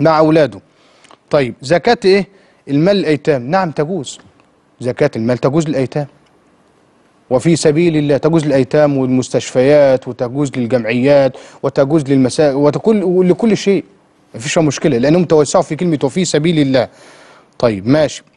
مع أولاده طيب زكاة إيه المال الأيتام نعم تجوز زكاة المال تجوز للأيتام وفي سبيل الله تجوز للأيتام والمستشفيات وتجوز للجمعيات وتجوز للمساء وتكل لكل شيء مفيش مشكلة لأنهم توسعوا في كلمة وفي سبيل الله طيب ماشي